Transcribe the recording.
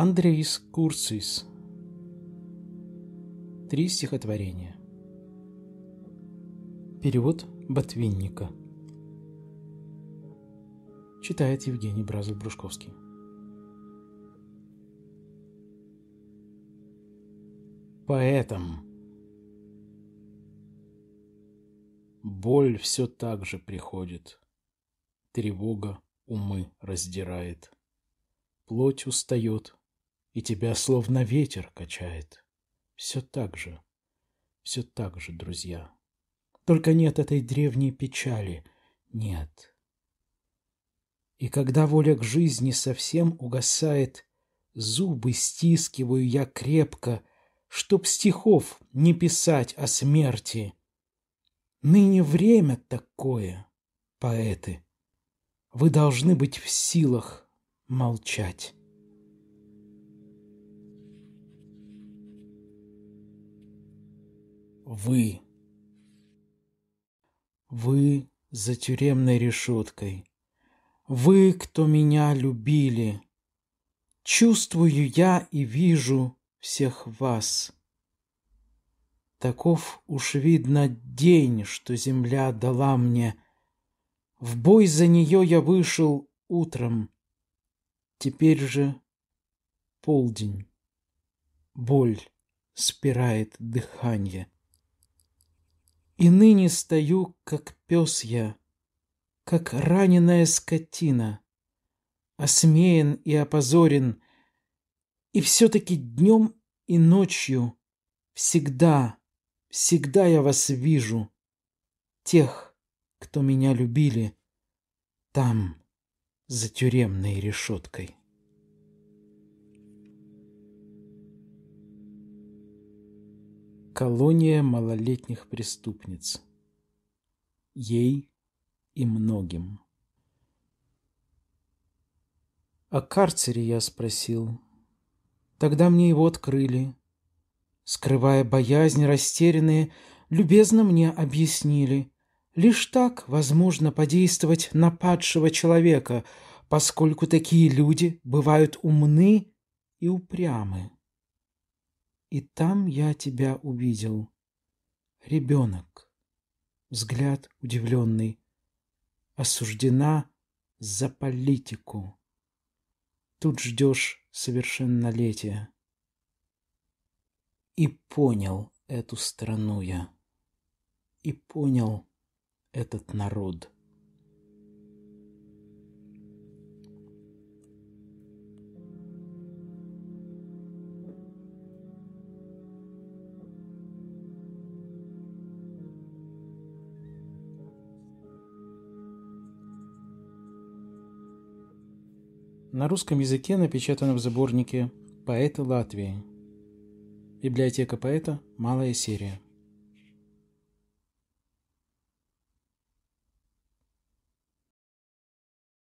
Андрейс Курцис. Три стихотворения. Перевод Ботвинника. Читает Евгений Бразов-Брушковский. Поэтом. Боль все так же приходит. Тревога умы раздирает. Плоть устает, и тебя словно ветер качает. Все так же, все так же, друзья. Только нет этой древней печали, нет. И когда воля к жизни совсем угасает, зубы стискиваю я крепко, чтоб стихов не писать о смерти. Ныне время такое, поэты. Вы должны быть в силах молчать. вы. Вы за тюремной решеткой. Вы, кто меня любили. Чувствую я и вижу всех вас. Таков уж видно день, что земля дала мне. В бой за нее я вышел утром. Теперь же полдень. Боль спирает дыхание. И ныне стою, как пес я, как раненая скотина, осмеян и опозорен, и все-таки днем и ночью всегда, всегда я вас вижу, тех, кто меня любили, там, за тюремной решеткой. Колония малолетних преступниц. Ей и многим. О карцере я спросил. Тогда мне его открыли. Скрывая боязнь, растерянные, любезно мне объяснили. Лишь так возможно подействовать на падшего человека, поскольку такие люди бывают умны и упрямы. И там я тебя увидел. Ребенок. Взгляд удивленный. Осуждена за политику. Тут ждешь совершеннолетия. И понял эту страну я. И понял этот народ. на русском языке напечатано в заборнике «Поэты Латвии». Библиотека поэта. Малая серия.